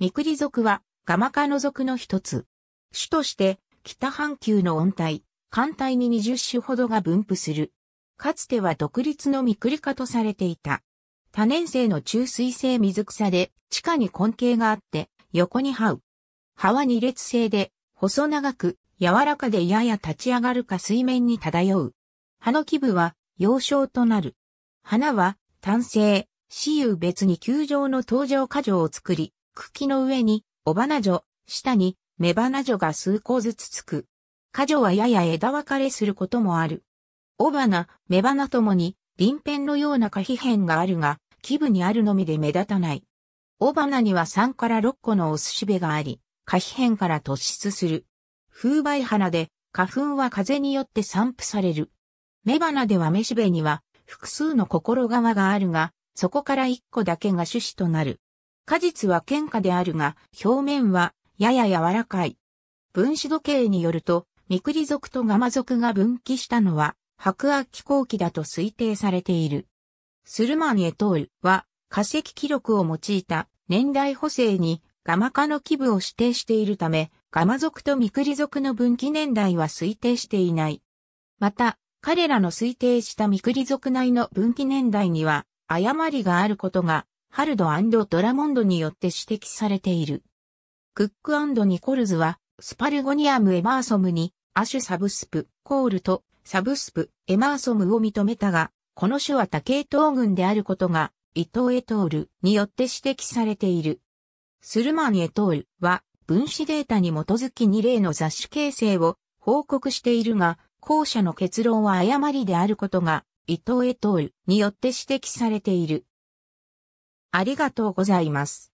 ミクリ族はガマカノ族の一つ。種として北半球の温帯、寒帯に20種ほどが分布する。かつては独立のミクリ科とされていた。多年生の中水性水草で地下に根茎があって横に這う。葉は二列性で細長く柔らかでやや立ち上がるか水面に漂う。葉の基部は幼少となる。花は単性、死有別に球状の登場過剰を作り、茎の上に、お花女、下に、雌花女が数個ずつつく。花女はやや枝分かれすることもある。お花、雌花ともに、鱗片のような可皮片があるが、基部にあるのみで目立たない。お花には3から6個のおすしべがあり、可皮片から突出する。風媒花で、花粉は風によって散布される。雌花では雌しべには、複数の心側があるが、そこから1個だけが種子となる。果実は喧嘩であるが、表面はやや柔らかい。分子時計によると、ミクリ族とガマ族が分岐したのは、白亜紀後期だと推定されている。スルマンエトールは、化石記録を用いた年代補正にガマ科の基部を指定しているため、ガマ族とミクリ族の分岐年代は推定していない。また、彼らの推定したミクリ族内の分岐年代には誤りがあることがハルドドラモンドによって指摘されている。クックニコルズは、スパルゴニアム・エマーソムに、アシュ・サブスプ、コールと、サブスプ、エマーソムを認めたが、この種は多系統群であることが、伊藤エトールによって指摘されている。スルマンエトールは、分子データに基づき2例の雑種形成を報告しているが、後者の結論は誤りであることが、伊藤エトールによって指摘されている。ありがとうございます。